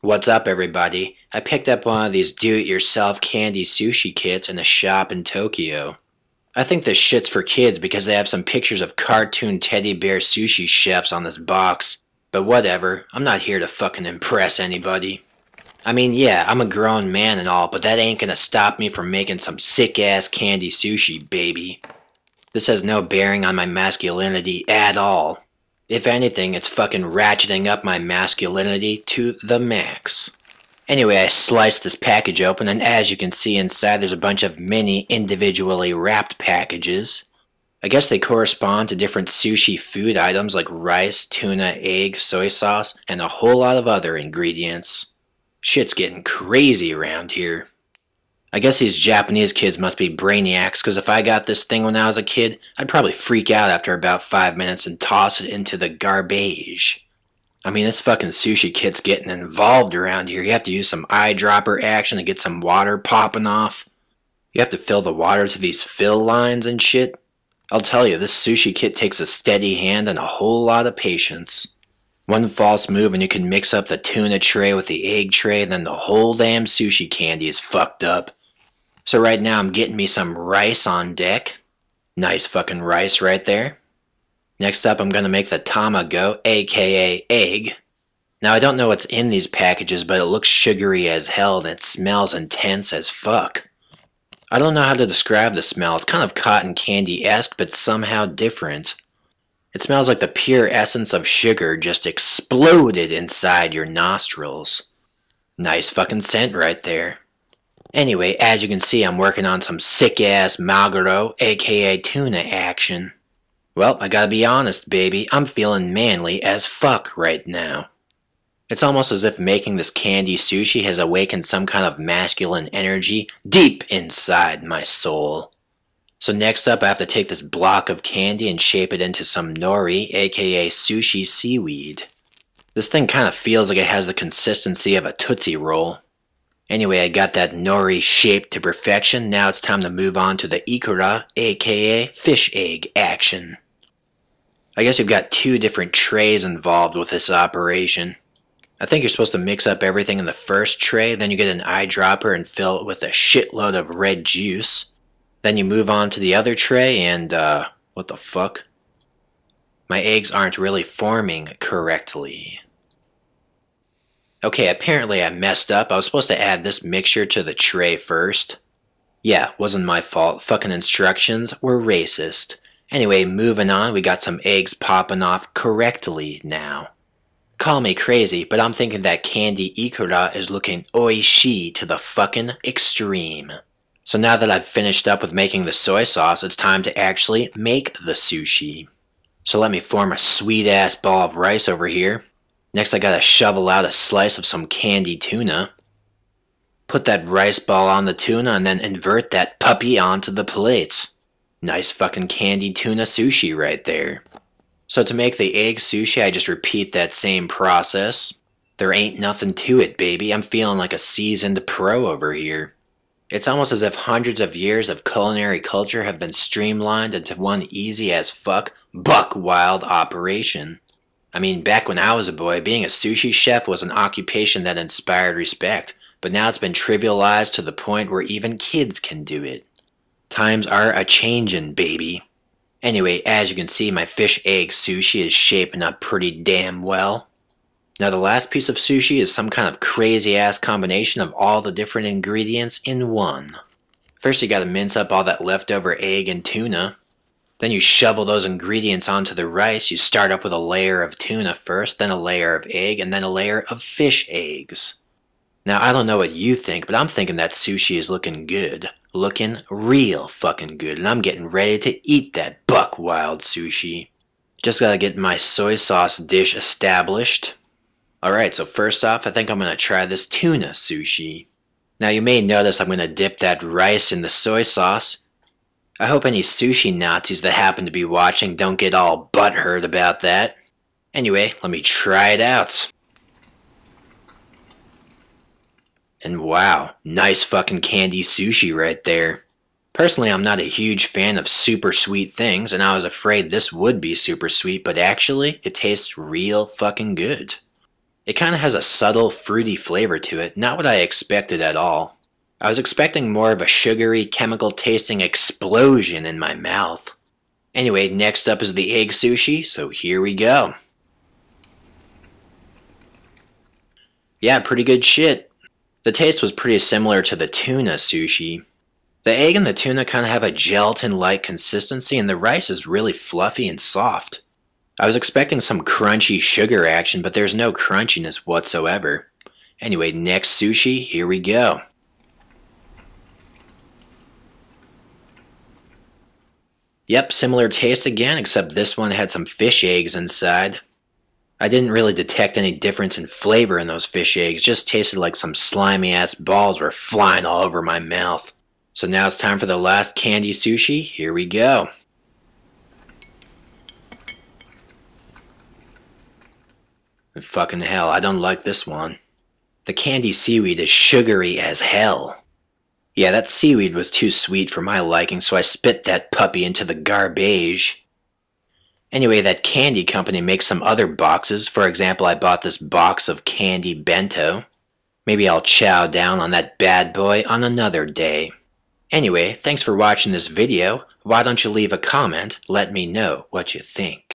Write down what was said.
What's up, everybody? I picked up one of these do it yourself candy sushi kits in a shop in Tokyo. I think this shit's for kids because they have some pictures of cartoon teddy bear sushi chefs on this box. But whatever, I'm not here to fucking impress anybody. I mean, yeah, I'm a grown man and all, but that ain't gonna stop me from making some sick ass candy sushi, baby. This has no bearing on my masculinity at all. If anything, it's fucking ratcheting up my masculinity to the max. Anyway, I sliced this package open, and as you can see inside, there's a bunch of mini individually wrapped packages. I guess they correspond to different sushi food items like rice, tuna, egg, soy sauce, and a whole lot of other ingredients. Shit's getting crazy around here. I guess these Japanese kids must be brainiacs, because if I got this thing when I was a kid, I'd probably freak out after about five minutes and toss it into the garbage. I mean, this fucking sushi kit's getting involved around here. You have to use some eyedropper action to get some water popping off. You have to fill the water to these fill lines and shit. I'll tell you, this sushi kit takes a steady hand and a whole lot of patience. One false move and you can mix up the tuna tray with the egg tray, then the whole damn sushi candy is fucked up. So right now I'm getting me some rice on deck. Nice fucking rice right there. Next up I'm going to make the tamago, aka egg. Now I don't know what's in these packages, but it looks sugary as hell and it smells intense as fuck. I don't know how to describe the smell. It's kind of cotton candy-esque, but somehow different. It smells like the pure essence of sugar just exploded inside your nostrils. Nice fucking scent right there. Anyway, as you can see, I'm working on some sick-ass Maguro, aka tuna action. Well, I gotta be honest, baby, I'm feeling manly as fuck right now. It's almost as if making this candy sushi has awakened some kind of masculine energy deep inside my soul. So next up, I have to take this block of candy and shape it into some nori, aka sushi seaweed. This thing kind of feels like it has the consistency of a Tootsie Roll. Anyway, I got that nori shaped to perfection. Now it's time to move on to the ikura, aka fish egg action. I guess we have got two different trays involved with this operation. I think you're supposed to mix up everything in the first tray, then you get an eyedropper and fill it with a shitload of red juice. Then you move on to the other tray and, uh, what the fuck? My eggs aren't really forming correctly. Okay, apparently I messed up. I was supposed to add this mixture to the tray first. Yeah, wasn't my fault. Fucking instructions were racist. Anyway, moving on, we got some eggs popping off correctly now. Call me crazy, but I'm thinking that candy ikura is looking oishi to the fucking extreme. So now that I've finished up with making the soy sauce, it's time to actually make the sushi. So let me form a sweet ass ball of rice over here. Next, I gotta shovel out a slice of some candy tuna. Put that rice ball on the tuna and then invert that puppy onto the plates. Nice fucking candy tuna sushi right there. So to make the egg sushi, I just repeat that same process. There ain't nothing to it, baby. I'm feeling like a seasoned pro over here. It's almost as if hundreds of years of culinary culture have been streamlined into one easy as fuck, buck wild operation. I mean, back when I was a boy, being a sushi chef was an occupation that inspired respect, but now it's been trivialized to the point where even kids can do it. Times are a changin', baby. Anyway, as you can see, my fish egg sushi is shaping up pretty damn well. Now the last piece of sushi is some kind of crazy ass combination of all the different ingredients in one. First you gotta mince up all that leftover egg and tuna, then you shovel those ingredients onto the rice. You start off with a layer of tuna first, then a layer of egg, and then a layer of fish eggs. Now, I don't know what you think, but I'm thinking that sushi is looking good. Looking real fucking good, and I'm getting ready to eat that buck wild sushi. Just gotta get my soy sauce dish established. Alright, so first off, I think I'm gonna try this tuna sushi. Now, you may notice I'm gonna dip that rice in the soy sauce, I hope any sushi Nazis that happen to be watching don't get all butthurt about that. Anyway, let me try it out. And wow, nice fucking candy sushi right there. Personally, I'm not a huge fan of super sweet things, and I was afraid this would be super sweet, but actually, it tastes real fucking good. It kind of has a subtle, fruity flavor to it, not what I expected at all. I was expecting more of a sugary, chemical tasting explosion in my mouth. Anyway, next up is the egg sushi, so here we go. Yeah, pretty good shit. The taste was pretty similar to the tuna sushi. The egg and the tuna kind of have a gelatin-like consistency and the rice is really fluffy and soft. I was expecting some crunchy sugar action, but there's no crunchiness whatsoever. Anyway, next sushi, here we go. Yep, similar taste again, except this one had some fish eggs inside. I didn't really detect any difference in flavor in those fish eggs, just tasted like some slimy ass balls were flying all over my mouth. So now it's time for the last candy sushi. Here we go. fucking hell, I don't like this one. The candy seaweed is sugary as hell. Yeah, that seaweed was too sweet for my liking, so I spit that puppy into the garbage. Anyway, that candy company makes some other boxes. For example, I bought this box of candy bento. Maybe I'll chow down on that bad boy on another day. Anyway, thanks for watching this video. Why don't you leave a comment? Let me know what you think.